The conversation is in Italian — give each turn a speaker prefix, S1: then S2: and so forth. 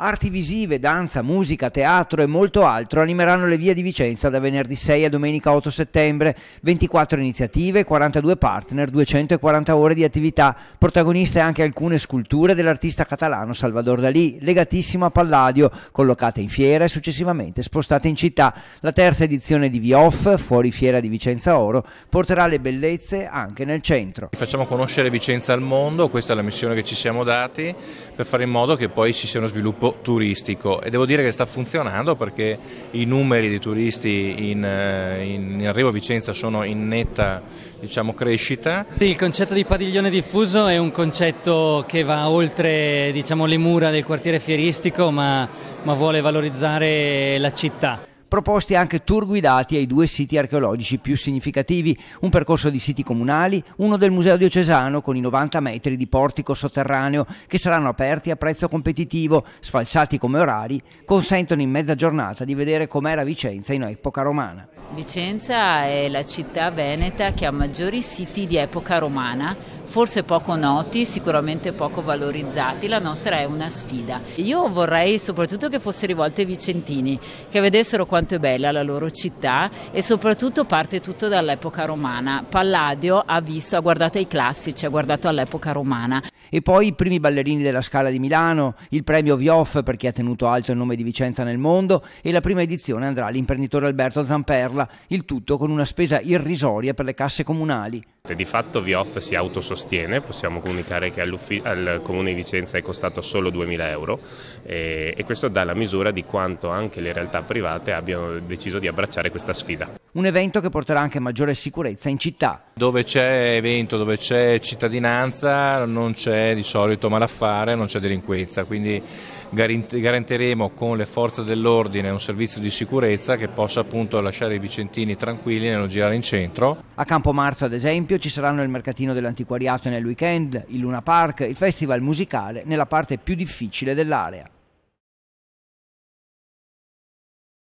S1: Arti visive, danza, musica, teatro e molto altro animeranno le vie di Vicenza da venerdì 6 a domenica 8 settembre. 24 iniziative, 42 partner, 240 ore di attività. Protagoniste anche alcune sculture dell'artista catalano Salvador Dalì, legatissimo a Palladio, collocate in fiera e successivamente spostate in città. La terza edizione di VIOF, fuori fiera di Vicenza Oro, porterà le bellezze anche nel
S2: centro. Facciamo conoscere Vicenza al mondo, questa è la missione che ci siamo dati, per fare in modo che poi si siano sviluppati pubblico turistico e devo dire che sta funzionando perché i numeri di turisti in, eh, in, in arrivo a Vicenza sono in netta diciamo, crescita.
S1: Sì, il concetto di padiglione diffuso è un concetto che va oltre diciamo, le mura del quartiere fieristico ma, ma vuole valorizzare la città proposti anche tour guidati ai due siti archeologici più significativi, un percorso di siti comunali, uno del Museo Diocesano con i 90 metri di portico sotterraneo che saranno aperti a prezzo competitivo, sfalsati come orari, consentono in mezza giornata di vedere com'era Vicenza in epoca romana.
S3: Vicenza è la città veneta che ha maggiori siti di epoca romana, forse poco noti, sicuramente poco valorizzati, la nostra è una sfida. Io vorrei soprattutto che fosse rivolta ai vicentini, che vedessero qual quanto è bella la loro città e soprattutto parte tutto dall'epoca romana. Palladio ha visto, ha guardato i classici, ha guardato all'epoca romana. E
S1: poi i primi ballerini della Scala di Milano, il premio Vioff perché ha tenuto alto il nome di Vicenza nel mondo e la prima edizione andrà all'imprenditore Alberto Zamperla, il tutto con una spesa irrisoria per le casse comunali.
S2: Di fatto VIOF si autosostiene, possiamo comunicare che al Comune di Vicenza è costato solo 2.000 euro e, e questo dà la misura di quanto anche le realtà private abbiano deciso di abbracciare questa sfida.
S1: Un evento che porterà anche maggiore sicurezza in città.
S2: Dove c'è evento, dove c'è cittadinanza non c'è di solito malaffare, non c'è delinquenza, quindi garanteremo con le forze dell'ordine un servizio di sicurezza che possa appunto lasciare i vicentini tranquilli nello girare in centro.
S1: A Campo Marzo ad esempio ci saranno il mercatino dell'antiquariato nel weekend, il Luna Park, il festival musicale nella parte più difficile dell'area.